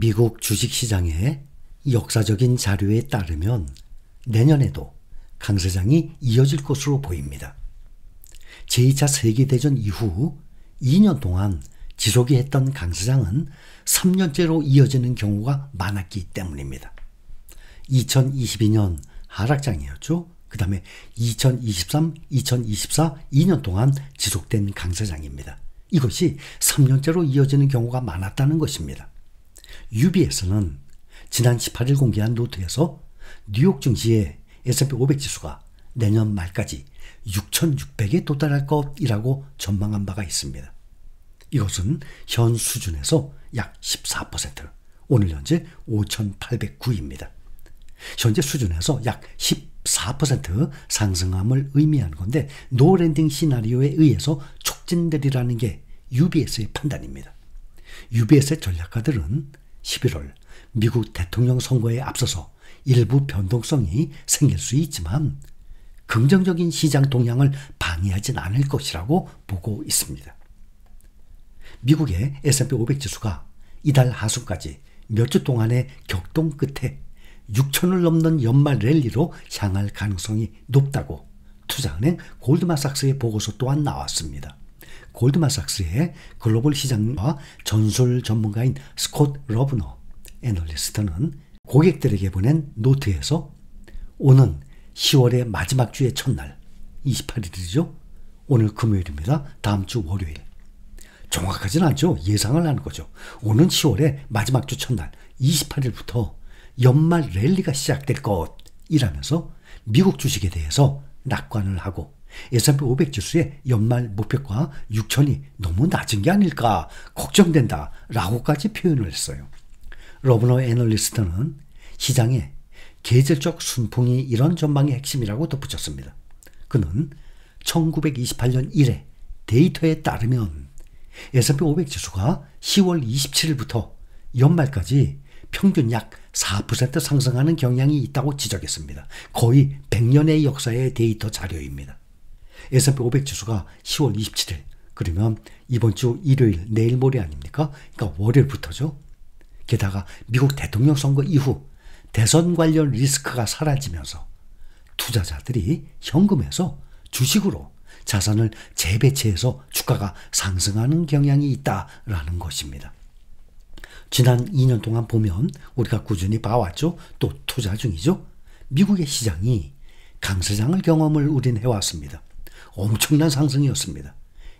미국 주식시장의 역사적인 자료에 따르면 내년에도 강세장이 이어질 것으로 보입니다. 제2차 세계대전 이후 2년 동안 지속이 했던 강세장은 3년째로 이어지는 경우가 많았기 때문입니다. 2022년 하락장이었죠. 그 다음에 2023, 2024, 2년 동안 지속된 강세장입니다. 이것이 3년째로 이어지는 경우가 많았다는 것입니다. UBS는 지난 18일 공개한 노트에서 뉴욕 증시의 S&P 500 지수가 내년 말까지 6,600에 도달할 것이라고 전망한 바가 있습니다. 이것은 현 수준에서 약 14%, 오늘 현재 5,809입니다. 현재 수준에서 약 14% 상승함을 의미하는 건데 노랜딩 시나리오에 의해서 촉진되리라는 게 UBS의 판단입니다. UBS의 전략가들은 11월 미국 대통령 선거에 앞서서 일부 변동성이 생길 수 있지만 긍정적인 시장 동향을 방해하진 않을 것이라고 보고 있습니다. 미국의 S&P 500 지수가 이달 하순까지 몇 주 동안의 격동 끝에 6천을 넘는 연말 랠리로 향할 가능성이 높다고 투자은행 골드만삭스의 보고서 또한 나왔습니다. 골드만삭스의 글로벌 시장과 전술 전문가인 스콧 러브너 애널리스트는 고객들에게 보낸 노트에서 오는 10월의 마지막 주의 첫날 28일이죠. 오늘 금요일입니다. 다음 주 월요일. 정확하진 않죠. 예상을 하는 거죠. 오는 10월의 마지막 주 첫날 28일부터 연말 랠리가 시작될 것이라면서 미국 주식에 대해서 낙관을 하고 S&P 500 지수의 연말 목표가 6천이 너무 낮은 게 아닐까 걱정된다 라고까지 표현을 했어요. 러브너 애널리스트는 시장에 계절적 순풍이 이런 전망의 핵심이라고 덧붙였습니다. 그는 1928년 이래 데이터에 따르면 S&P 500 지수가 10월 27일부터 연말까지 평균 약 4% 상승하는 경향이 있다고 지적했습니다. 거의 100년의 역사의 데이터 자료입니다. S&P 500 지수가 10월 27일 그러면 이번 주 일요일 내일 모레 아닙니까? 그러니까 월요일부터죠. 게다가 미국 대통령 선거 이후 대선 관련 리스크가 사라지면서 투자자들이 현금에서 주식으로 자산을 재배치해서 주가가 상승하는 경향이 있다라는 것입니다. 지난 2년 동안 보면 우리가 꾸준히 봐왔죠. 또 투자 중이죠. 미국의 시장이 강세장을 경험을 우린 해왔습니다. 엄청난 상승이었습니다.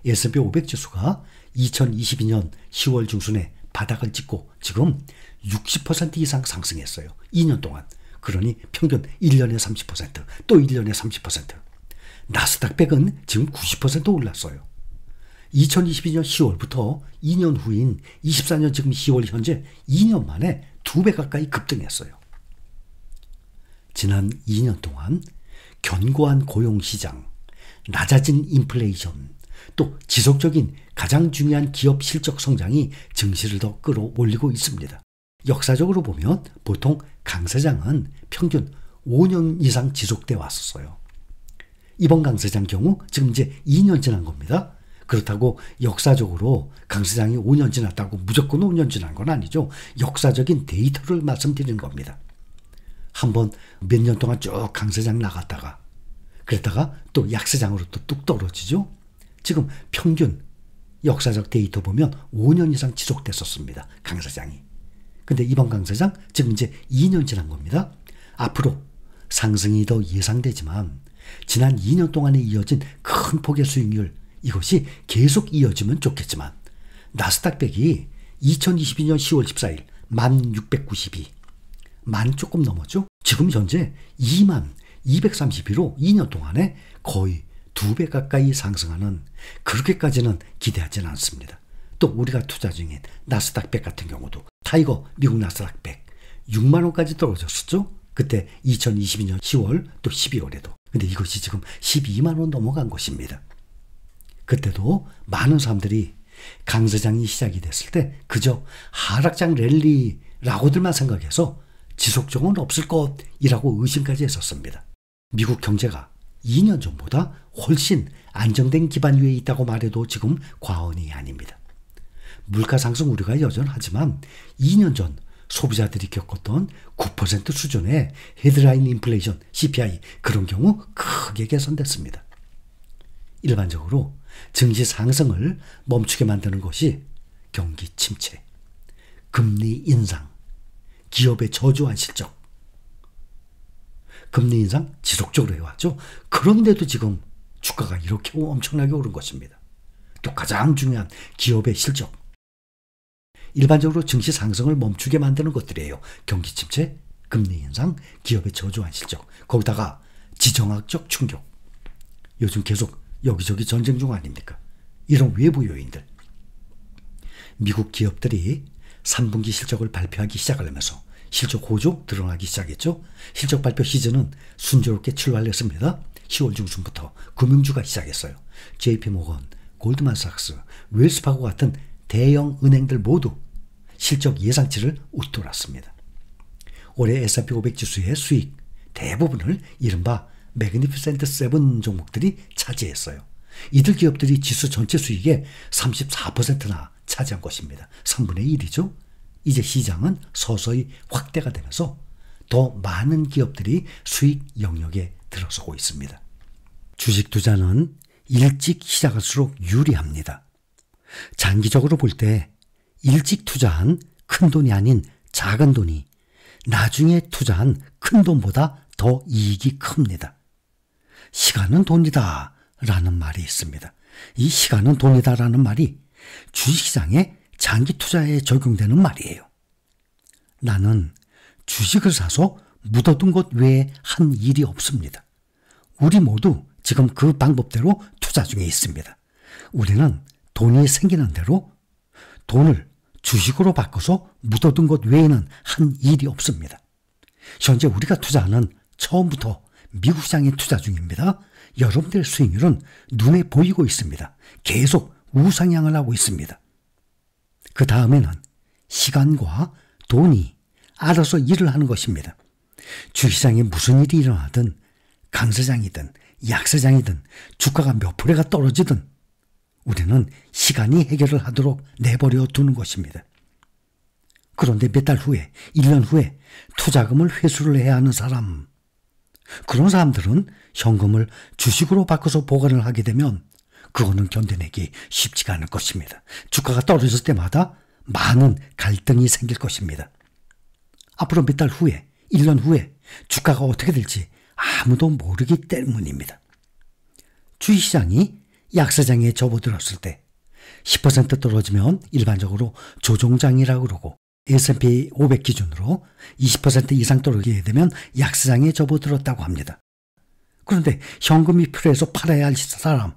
S&P 500 지수가 2022년 10월 중순에 바닥을 찍고 지금 60% 이상 상승했어요. 2년 동안. 그러니 평균 1년에 30%, 또 1년에 30%. 나스닥 100은 지금 90% 올랐어요. 2022년 10월부터 2년 후인 24년 지금 10월 현재 2년 만에 2배 가까이 급등했어요. 지난 2년 동안 견고한 고용시장, 낮아진 인플레이션, 또 지속적인 가장 중요한 기업 실적 성장이 증시를 더 끌어올리고 있습니다. 역사적으로 보면 보통 강세장은 평균 5년 이상 지속돼 왔었어요. 이번 강세장 경우 지금 이제 2년 지난 겁니다. 그렇다고 역사적으로 강세장이 5년 지났다고 무조건 5년 지난 건 아니죠. 역사적인 데이터를 말씀드리는 겁니다. 한번 몇 년 동안 쭉 강세장 나갔다가 그러다가또 약세장으로 또 뚝 떨어지죠. 지금 평균 역사적 데이터 보면 5년 이상 지속됐었습니다. 강사장이 근데 이번 강사장 지금 이제 2년 지난 겁니다. 앞으로 상승이 더 예상되지만 지난 2년 동안에 이어진 큰 폭의 수익률 이것이 계속 이어지면 좋겠지만 나스닥백이 2022년 10월 14일 1692 만 조금 넘었죠. 지금 현재 2만 231호 2년 동안에 거의 두 배 가까이 상승하는 그렇게까지는 기대하지는 않습니다. 또 우리가 투자 중인 나스닥 100 같은 경우도 타이거 미국 나스닥 100 6만 원까지 떨어졌었죠. 그때 2022년 10월 또 12월에도. 근데 이것이 지금 12만 원 넘어간 것입니다. 그때도 많은 사람들이 강세장이 시작이 됐을 때 그저 하락장 랠리라고들만 생각해서 지속적은 없을 것이라고 의심까지 했었습니다. 미국 경제가 2년 전보다 훨씬 안정된 기반 위에 있다고 말해도 지금 과언이 아닙니다. 물가 상승 우려가 여전하지만 2년 전 소비자들이 겪었던 9% 수준의 헤드라인 인플레이션 CPI 그런 경우 크게 개선됐습니다. 일반적으로 증시 상승을 멈추게 만드는 것이 경기 침체, 금리 인상, 기업의 저조한 실적, 금리 인상 지속적으로 해왔죠. 그런데도 지금 주가가 이렇게 엄청나게 오른 것입니다. 또 가장 중요한 기업의 실적. 일반적으로 증시 상승을 멈추게 만드는 것들이에요. 경기 침체, 금리 인상, 기업의 저조한 실적. 거기다가 지정학적 충격. 요즘 계속 여기저기 전쟁 중 아닙니까? 이런 외부 요인들. 미국 기업들이 3분기 실적을 발표하기 시작하면서 실적 호조 드러나기 시작했죠. 실적 발표 시즌은 순조롭게 출발했습니다. 10월 중순부터 금융주가 시작했어요. JP모건, 골드만삭스, 웰스파고 같은 대형 은행들 모두 실적 예상치를 웃돌았습니다. 올해 S&P 500 지수의 수익 대부분을 이른바 매그니피센트 세븐 종목들이 차지했어요. 이들 기업들이 지수 전체 수익의 34%나 차지한 것입니다. 3분의 1이죠. 이제 시장은 서서히 확대가 되면서 더 많은 기업들이 수익 영역에 들어서고 있습니다. 주식 투자는 일찍 시작할수록 유리합니다. 장기적으로 볼 때 일찍 투자한 큰 돈이 아닌 작은 돈이 나중에 투자한 큰 돈보다 더 이익이 큽니다. 시간은 돈이다 라는 말이 있습니다. 이 시간은 돈이다 라는 말이 주식시장에 장기 투자에 적용되는 말이에요. 나는 주식을 사서 묻어둔 것 외에 한 일이 없습니다. 우리 모두 지금 그 방법대로 투자 중에 있습니다. 우리는 돈이 생기는 대로 돈을 주식으로 바꿔서 묻어둔 것 외에는 한 일이 없습니다. 현재 우리가 투자하는 처음부터 미국 시장에 투자 중입니다. 여러분들 수익률은 눈에 보이고 있습니다. 계속 우상향을 하고 있습니다. 그 다음에는 시간과 돈이 알아서 일을 하는 것입니다. 주시장에 무슨 일이 일어나든 강사장이든 약사장이든 주가가 몇 프레가 떨어지든 우리는 시간이 해결을 하도록 내버려 두는 것입니다. 그런데 몇 달 후에, 1년 후에 투자금을 회수를 해야 하는 사람, 그런 사람들은 현금을 주식으로 바꿔서 보관을 하게 되면 그거는 견뎌내기 쉽지가 않을 것입니다. 주가가 떨어질 때마다 많은 갈등이 생길 것입니다. 앞으로 몇 달 후에, 1년 후에 주가가 어떻게 될지 아무도 모르기 때문입니다. 주식시장이 약세장에 접어들었을 때 10% 떨어지면 일반적으로 조종장이라고 그러고 S&P 500 기준으로 20% 이상 떨어지게 되면 약세장에 접어들었다고 합니다. 그런데 현금이 필요해서 팔아야 할 사람,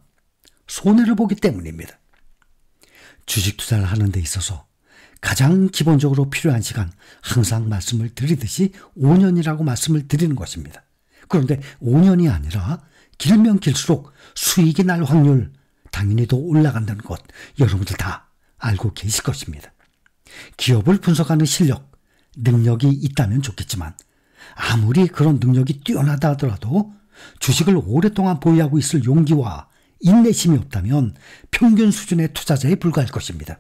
손해를 보기 때문입니다. 주식 투자를 하는 데 있어서 가장 기본적으로 필요한 시간 항상 말씀을 드리듯이 5년이라고 말씀을 드리는 것입니다. 그런데 5년이 아니라 길면 길수록 수익이 날 확률 당연히 더 올라간다는 것 여러분들 다 알고 계실 것입니다. 기업을 분석하는 실력, 능력이 있다면 좋겠지만 아무리 그런 능력이 뛰어나다 하더라도 주식을 오랫동안 보유하고 있을 용기와 인내심이 없다면 평균 수준의 투자자에 불과할 것입니다.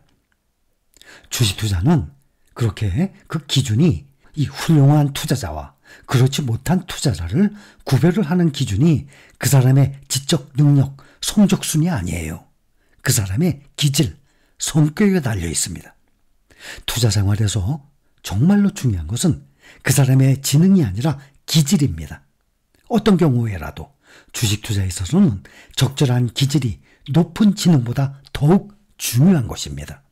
주식 투자는 그렇게 그 기준이 이 훌륭한 투자자와 그렇지 못한 투자자를 구별을 하는 기준이 그 사람의 지적 능력, 성적순이 아니에요. 그 사람의 기질, 성격에 달려 있습니다. 투자 생활에서 정말로 중요한 것은 그 사람의 지능이 아니라 기질입니다. 어떤 경우에라도 주식 투자에 있어서는 적절한 기질이 높은 지능보다 더욱 중요한 것입니다.